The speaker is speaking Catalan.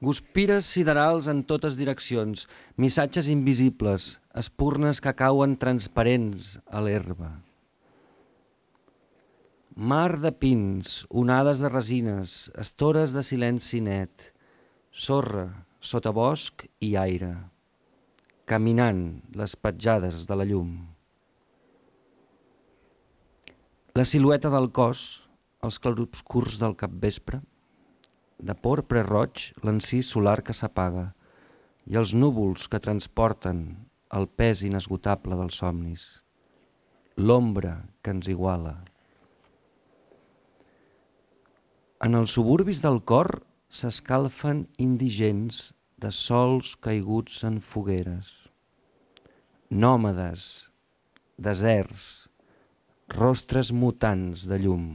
Guspires siderals en totes direccions, missatges invisibles, espurnes que cauen transparents a l'herba. Mar de pins, onades de resines, estores de silenci net, sorra, sotabosc i aire, caminant les petjades de la llum. La silueta del cos, els clarobscurs del capvespre, de porpre roig l'encís solar que s'apaga i els núvols que transporten el pes inesgotable dels somnis, l'ombra que ens iguala. En els suburbis del cor s'escalfen indigents de sols caiguts en fogueres, nòmades, deserts, rostres mutants de llum.